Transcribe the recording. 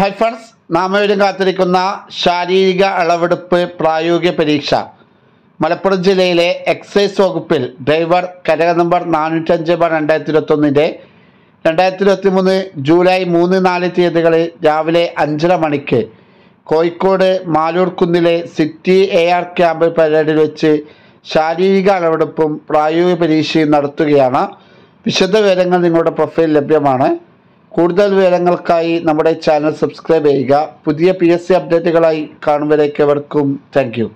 hi friends നാമവരും കാത്തിരിക്കുന്ന ശാരീരിക അളവെടുപ്പ് പ്രായോഗിക പരീക്ഷ മലപ്പുറം ജില്ലയിലെ എക്സൈസ് വകുപ്പിൽ ഡ്രൈവർ കരക നമ്പർ നാനൂറ്റഞ്ച് ബാർ രണ്ടായിരത്തി ഇരുപത്തൊന്നിൻ്റെ രണ്ടായിരത്തി ഇരുപത്തി മൂന്ന് ജൂലൈ മൂന്ന് നാല് തീയതികളിൽ രാവിലെ അഞ്ചര മണിക്ക് കോഴിക്കോട് മാലൂർ കുന്നിലെ സിറ്റി എ ആർ ക്യാമ്പ് പരേഡിൽ വെച്ച് ശാരീരിക അളവെടുപ്പും പ്രായോഗിക പരീക്ഷയും നടത്തുകയാണ് വിശദ വിവരങ്ങൾ നിങ്ങളുടെ പ്രൊഫൈൽ ലഭ്യമാണ് കൂടുതൽ വിവരങ്ങൾക്കായി നമ്മുടെ ചാനൽ സബ്സ്ക്രൈബ് ചെയ്യുക പുതിയ പി എസ് സി അപ്ഡേറ്റുകളായി കാണുമ്പോഴേക്കും താങ്ക്